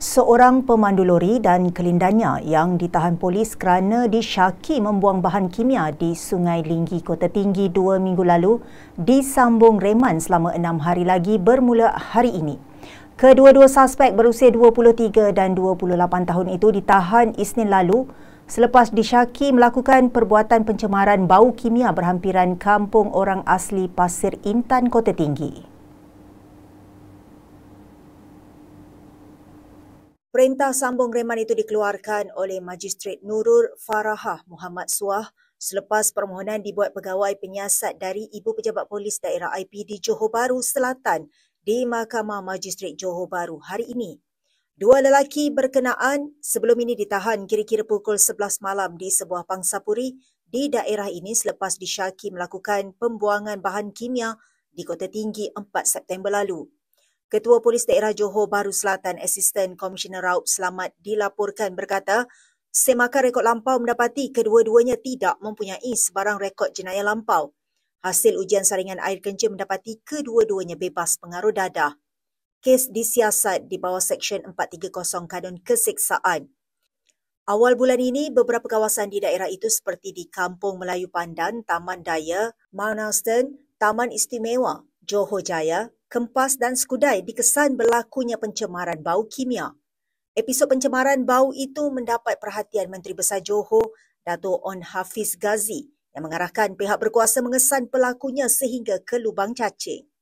Seorang pemandu lori dan kelindannya yang ditahan polis kerana disyaki membuang bahan kimia di Sungai Linggi Kota Tinggi dua minggu lalu disambung reman selama enam hari lagi bermula hari ini. Kedua-dua suspek berusia 23 dan 28 tahun itu ditahan Isnin lalu selepas disyaki melakukan perbuatan pencemaran bau kimia berhampiran kampung orang asli Pasir Intan Kota Tinggi. Perintah sambung reman itu dikeluarkan oleh Majistret Nurul Farahah Muhammad Suah selepas permohonan dibuat pegawai penyiasat dari Ibu Pejabat Polis Daerah IPD Johor Bahru Selatan di Mahkamah Majistret Johor Bahru hari ini. Dua lelaki berkenaan sebelum ini ditahan kira-kira pukul 11 malam di sebuah pangsapuri di daerah ini selepas disyaki melakukan pembuangan bahan kimia di Kota Tinggi 4 September lalu. Ketua Polis Daerah Johor Baru Selatan Assistant Komisioner Raup Selamat dilaporkan berkata, semakan rekod lampau mendapati kedua-duanya tidak mempunyai sebarang rekod jenayah lampau. Hasil ujian saringan air kencing mendapati kedua-duanya bebas pengaruh dadah. Kes disiasat di bawah Seksyen 430 Kanun Keseksaan. Awal bulan ini, beberapa kawasan di daerah itu seperti di Kampung Melayu Pandan, Taman Daya, Manaston, Taman Istimewa, Johor Jaya, kempas dan skudai dikesan berlakunya pencemaran bau kimia. Episod pencemaran bau itu mendapat perhatian Menteri Besar Johor, Datuk On Hafiz Ghazi yang mengarahkan pihak berkuasa mengesan pelakunya sehingga ke lubang cacing.